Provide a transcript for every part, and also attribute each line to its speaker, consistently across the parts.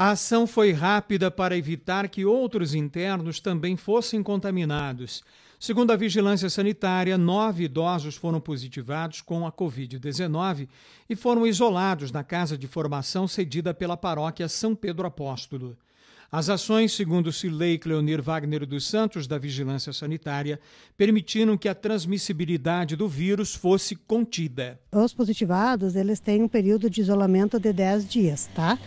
Speaker 1: A ação foi rápida para evitar que outros internos também fossem contaminados. Segundo a Vigilância Sanitária, nove idosos foram positivados com a Covid-19 e foram isolados na casa de formação cedida pela paróquia São Pedro Apóstolo. As ações, segundo Silei Cleonir Wagner dos Santos, da Vigilância Sanitária, permitiram que a transmissibilidade do vírus fosse contida.
Speaker 2: Os positivados, eles têm um período de isolamento de 10 dias, tá?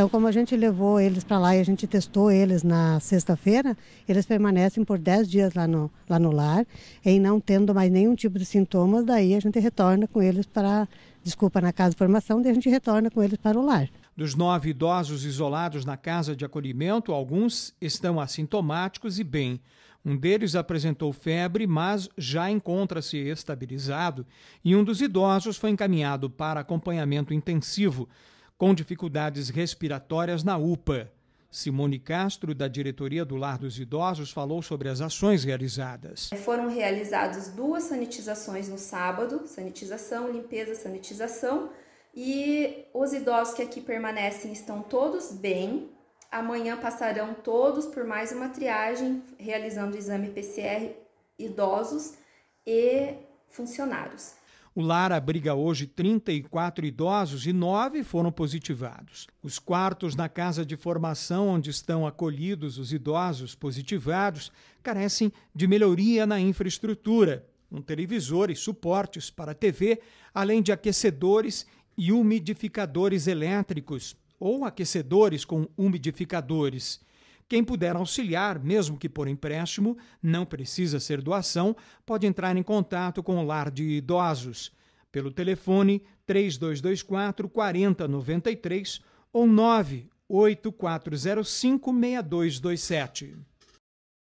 Speaker 2: Então, como a gente levou eles para lá e a gente testou eles na sexta-feira, eles permanecem por 10 dias lá no, lá no lar, e não tendo mais nenhum tipo de sintomas, daí a gente retorna com eles para, desculpa, na casa de formação, daí a gente retorna com eles para o lar.
Speaker 1: Dos nove idosos isolados na casa de acolhimento, alguns estão assintomáticos e bem. Um deles apresentou febre, mas já encontra-se estabilizado, e um dos idosos foi encaminhado para acompanhamento intensivo com dificuldades respiratórias na UPA. Simone Castro, da diretoria do Lar dos Idosos, falou sobre as ações realizadas.
Speaker 3: Foram realizadas duas sanitizações no sábado: sanitização, limpeza, sanitização. E os idosos que aqui permanecem estão todos bem. Amanhã passarão todos por mais uma triagem, realizando o exame PCR, idosos e funcionários.
Speaker 1: O lar abriga hoje 34 idosos e nove foram positivados. Os quartos na casa de formação onde estão acolhidos os idosos positivados carecem de melhoria na infraestrutura, um televisor e suportes para TV, além de aquecedores e umidificadores elétricos ou aquecedores com umidificadores. Quem puder auxiliar, mesmo que por empréstimo, não precisa ser doação, pode entrar em contato com o lar de idosos pelo telefone 3224 4093 ou 98405 6227.